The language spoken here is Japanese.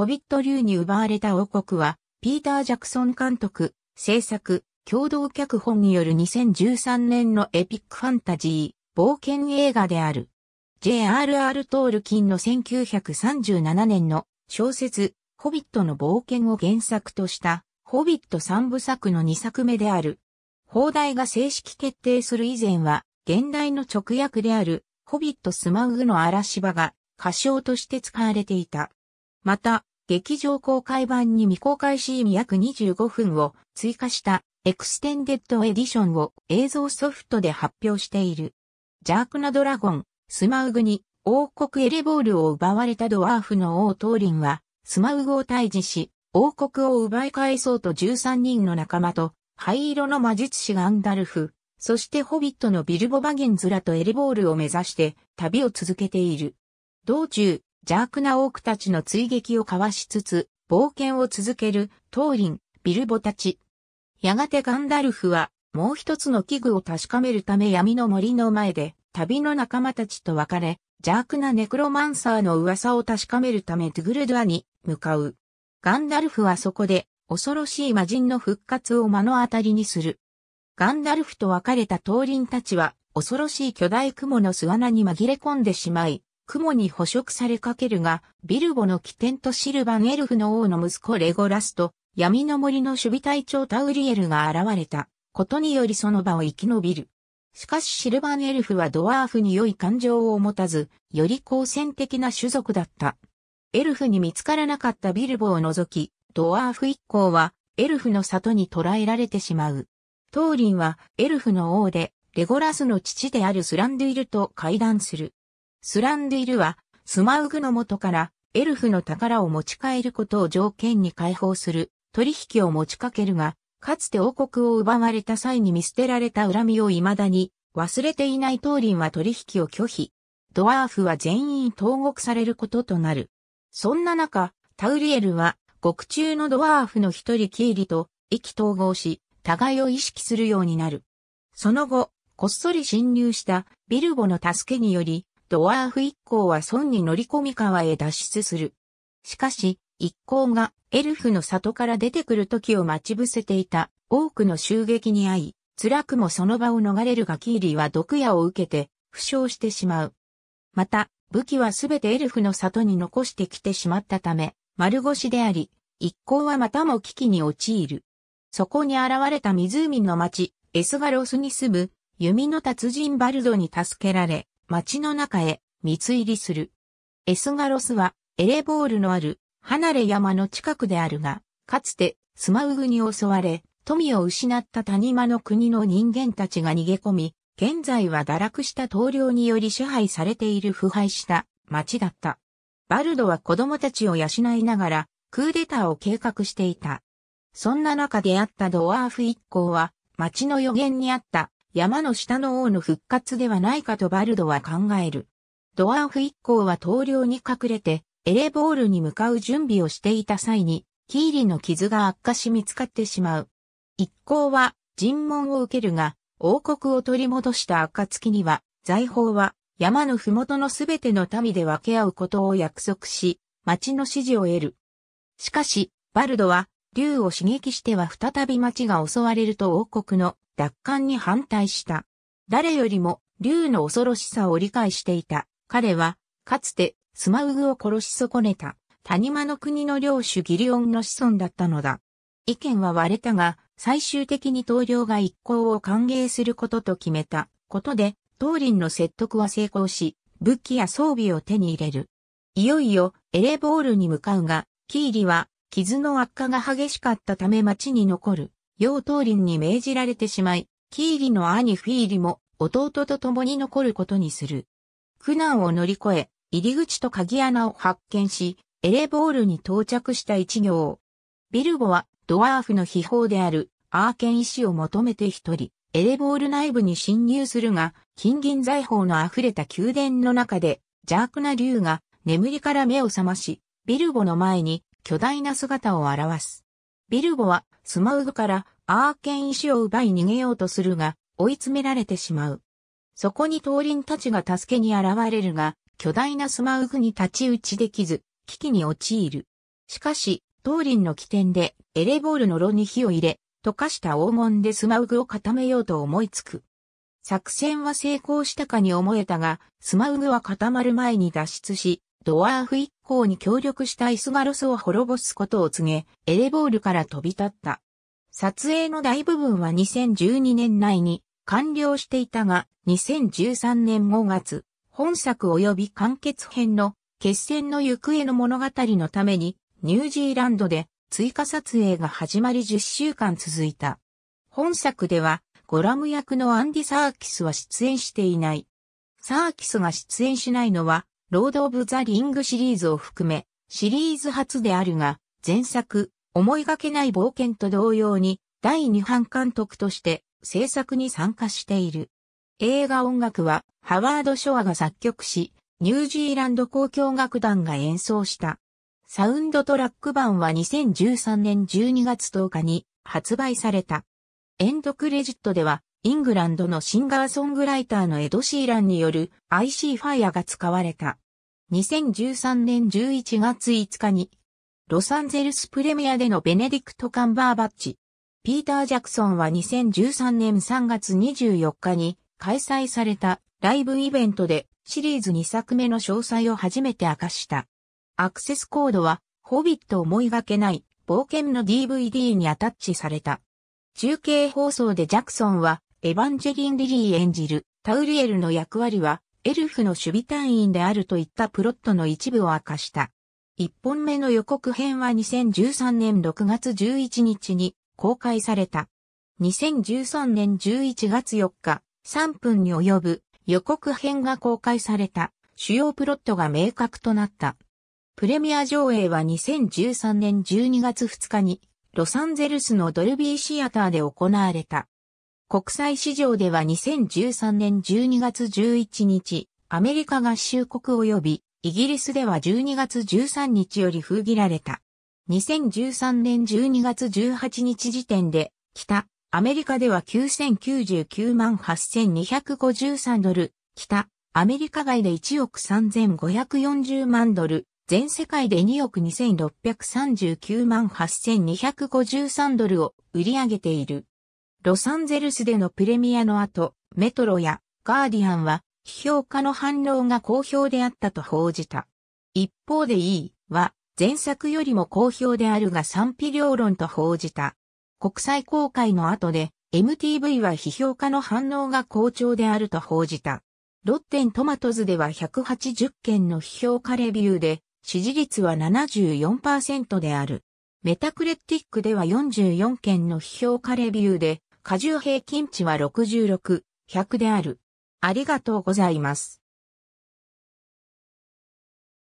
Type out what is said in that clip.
ホビット流に奪われた王国は、ピーター・ジャクソン監督、制作、共同脚本による2013年のエピックファンタジー、冒険映画である。J.R.R. トールキンの1937年の小説、ホビットの冒険を原作とした、ホビット三部作の2作目である。放題が正式決定する以前は、現代の直訳である、ホビットスマウグの嵐場が、歌唱として使われていた。また、劇場公開版に未公開シーン約25分を追加したエクステンデッドエディションを映像ソフトで発表している。邪悪なドラゴン、スマウグに王国エレボールを奪われたドワーフの王トーリンはスマウグを退治し王国を奪い返そうと13人の仲間と灰色の魔術師ガンダルフ、そしてホビットのビルボバゲンズらとエレボールを目指して旅を続けている。道中、邪悪なオークたちの追撃をかわしつつ、冒険を続ける、トーリン、ビルボたち。やがてガンダルフは、もう一つの器具を確かめるため闇の森の前で、旅の仲間たちと別れ、邪悪なネクロマンサーの噂を確かめるためドゥグルドアに向かう。ガンダルフはそこで、恐ろしい魔人の復活を目の当たりにする。ガンダルフと別れたトーリンたちは、恐ろしい巨大雲の巣穴に紛れ込んでしまい、雲に捕食されかけるが、ビルボの起点とシルバンエルフの王の息子レゴラスと、闇の森の守備隊長タウリエルが現れた、ことによりその場を生き延びる。しかしシルバンエルフはドワーフに良い感情を持たず、より好戦的な種族だった。エルフに見つからなかったビルボを除き、ドワーフ一行は、エルフの里に捕らえられてしまう。トーリンは、エルフの王で、レゴラスの父であるスランドゥイルと会談する。スランディルは、スマウグの元から、エルフの宝を持ち帰ることを条件に解放する、取引を持ちかけるが、かつて王国を奪われた際に見捨てられた恨みを未だに、忘れていないトーリンは取引を拒否。ドワーフは全員投獄されることとなる。そんな中、タウリエルは、獄中のドワーフの一人キーリと意気投合し、互いを意識するようになる。その後、こっそり侵入したビルボの助けにより、ドワーフ一行は村に乗り込み川へ脱出する。しかし、一行がエルフの里から出てくる時を待ち伏せていた多くの襲撃に遭い、辛くもその場を逃れるがキーリーは毒矢を受けて負傷してしまう。また、武器はすべてエルフの里に残してきてしまったため、丸腰であり、一行はまたも危機に陥る。そこに現れた湖の町、エスガロスに住む、弓の達人バルドに助けられ、街の中へ密入りする。エスガロスはエレボールのある離れ山の近くであるが、かつてスマウグに襲われ、富を失った谷間の国の人間たちが逃げ込み、現在は堕落した投領により支配されている腐敗した町だった。バルドは子供たちを養いながら、クーデターを計画していた。そんな中であったドワーフ一行は、町の予言にあった山の下の王の復活ではないかとバルドは考える。ドワーフ一行は投了に隠れて、エレボールに向かう準備をしていた際に、キーリの傷が悪化し見つかってしまう。一行は尋問を受けるが、王国を取り戻した暁には、財宝は山の麓のすべての民で分け合うことを約束し、町の支持を得る。しかし、バルドは、竜を刺激しては再び町が襲われると王国の奪還に反対した。誰よりも竜の恐ろしさを理解していた。彼は、かつてスマウグを殺し損ねた、谷間の国の領主ギリオンの子孫だったのだ。意見は割れたが、最終的に東領が一行を歓迎することと決めたことで、東林の説得は成功し、武器や装備を手に入れる。いよいよ、エレボールに向かうが、キーリは、傷の悪化が激しかったため町に残る。楊桃林に命じられてしまい、キーリの兄フィーリも弟と共に残ることにする。苦難を乗り越え、入り口と鍵穴を発見し、エレボールに到着した一行。ビルボはドワーフの秘宝であるアーケン石を求めて一人、エレボール内部に侵入するが、金銀財宝の溢れた宮殿の中で、邪悪な竜が眠りから目を覚まし、ビルボの前に巨大な姿を現す。ビルボはスマウグからアーケン石を奪い逃げようとするが、追い詰められてしまう。そこに島林たちが助けに現れるが、巨大なスマウグに立ち打ちできず、危機に陥る。しかし、島林の起点でエレボールの炉に火を入れ、溶かした黄門でスマウグを固めようと思いつく。作戦は成功したかに思えたが、スマウグは固まる前に脱出し、ドワーフ一行に協力したイスガロスを滅ぼすことを告げ、エレボールから飛び立った。撮影の大部分は2012年内に完了していたが、2013年5月、本作及び完結編の決戦の行方の物語のために、ニュージーランドで追加撮影が始まり10週間続いた。本作では、ゴラム役のアンディ・サーキスは出演していない。サーキスが出演しないのは、ロード・オブ・ザ・リングシリーズを含め、シリーズ初であるが、前作、思いがけない冒険と同様に、第2版監督として制作に参加している。映画音楽はハワード・ショアが作曲し、ニュージーランド交響楽団が演奏した。サウンドトラック版は2013年12月10日に発売された。エンドクレジットではイングランドのシンガーソングライターのエド・シーランによる IC ファイアが使われた。2013年11月5日に、ロサンゼルスプレミアでのベネディクト・カンバーバッチ。ピーター・ジャクソンは2013年3月24日に開催されたライブイベントでシリーズ2作目の詳細を初めて明かした。アクセスコードは、ホビット思いがけない冒険の DVD にアタッチされた。中継放送でジャクソンは、エヴァンジェリン・リリー演じるタウリエルの役割はエルフの守備隊員であるといったプロットの一部を明かした。一本目の予告編は2013年6月11日に公開された。2013年11月4日、3分に及ぶ予告編が公開された主要プロットが明確となった。プレミア上映は2013年12月2日にロサンゼルスのドルビーシアターで行われた。国際市場では2013年12月11日、アメリカ合衆国及びイギリスでは12月13日より封切られた。2013年12月18日時点で、北、アメリカでは9099万8253ドル、北、アメリカ外で1億3540万ドル、全世界で2億2639万8253ドルを売り上げている。ロサンゼルスでのプレミアの後、メトロやガーディアンは批評家の反応が好評であったと報じた。一方で E は前作よりも好評であるが賛否両論と報じた。国際公開の後で MTV は批評家の反応が好調であると報じた。ロッテントマトズでは180件の批評家レビューで支持率は74%である。メタクレティックでは44件の批評家レビューで荷重平均値は66、100である。ありがとうございます。